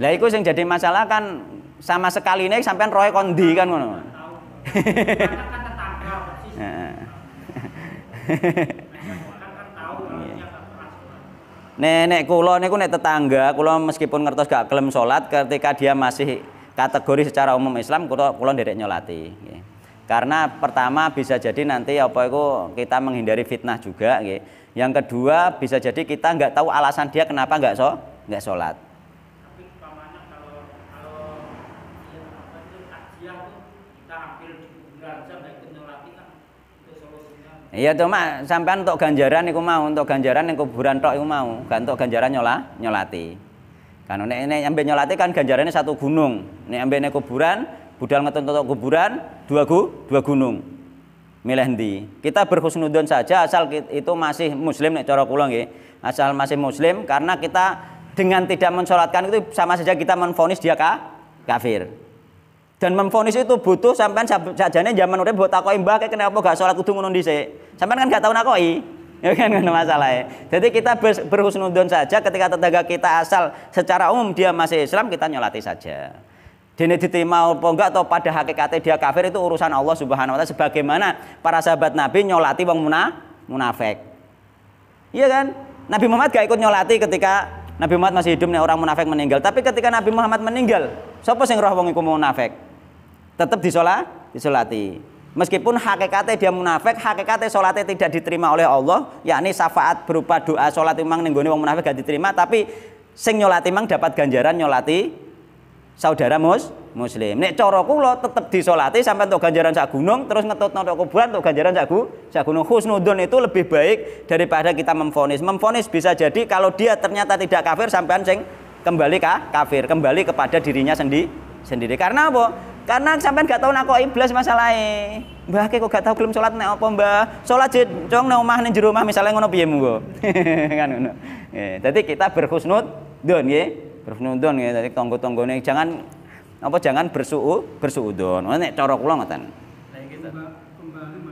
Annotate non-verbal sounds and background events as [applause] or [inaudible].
Lah iku sing jadi masalah kan sama sekali ini sampean roy kondi kan ngono. Nenek kula niku nek tetangga, kula meskipun ngertos gak gelem salat ketika dia masih kategori secara umum Islam kula kula nderek nyolati Karena pertama bisa jadi nanti apa itu kita menghindari fitnah juga Yang kedua bisa jadi kita nggak tahu alasan dia kenapa nggak so nggak salat. Iya tuh mak, sampai untuk ganjaran itu mau, untuk ganjaran yang kuburan tok itu mau, gak untuk ganjaran nyola, nyolati. Kan ini yang ambil nyolati kan ganjarannya satu gunung. ini ambilnya kuburan, budal untuk kuburan dua gu, dua gunung. Milih di Kita berhusnudon saja asal itu masih muslim nek cara kula nggih. Asal masih muslim karena kita dengan tidak mensolatkan itu sama saja kita menfonis dia ka, kafir. Dan memfonis itu butuh sampean sajane zaman udah buat takoki mbah kenapa gak sholat kudu ngono dhisik. Sampai kan gak tau nakoi. [laughs] Ya kan ngono masalahnya. Jadi kita berhusnudon saja ketika tetangga kita asal secara umum dia masih Islam kita nyolati saja. Dene diterima apa enggak atau pada hakikatnya dia kafir itu urusan Allah Subhanahu wa taala sebagaimana para sahabat Nabi nyolati bang Munaf, munafik. Iya kan? Nabi Muhammad gak ikut nyolati ketika Nabi Muhammad masih hidup nih orang munafik meninggal. Tapi ketika Nabi Muhammad meninggal, siapa sing roh wong iku munafik? tetap disolat, disolati. Meskipun hakikatnya dia munafik, hakikatnya solatnya tidak diterima oleh Allah, yakni syafaat berupa doa solat imang nenggoni wong munafik gak diterima, tapi sing nyolati imang dapat ganjaran nyolati saudara mus muslim. Nek coro kulo tetap disolati sampai untuk ganjaran sak gunung, terus ngetut nonton kuburan untuk ganjaran sak, gunung. Husnudun itu lebih baik daripada kita memfonis. Memfonis bisa jadi kalau dia ternyata tidak kafir sampai sing kembali ka kafir, kembali kepada dirinya sendiri sendiri. Karena apa? Karena sampean gak tau nakok iblis masalahnya. Mbah kok gak tau belum sholat nek apa, Mbah? sholat jid cong nang omah ning jero misalnya ngono piye munggo. [laughs] kan ngono. Ya, dadi kita berhusnud don nggih. Berhusnudon nggih dadi tangga jangan apa jangan bersuu bersuudon. Nek cara kula ngoten.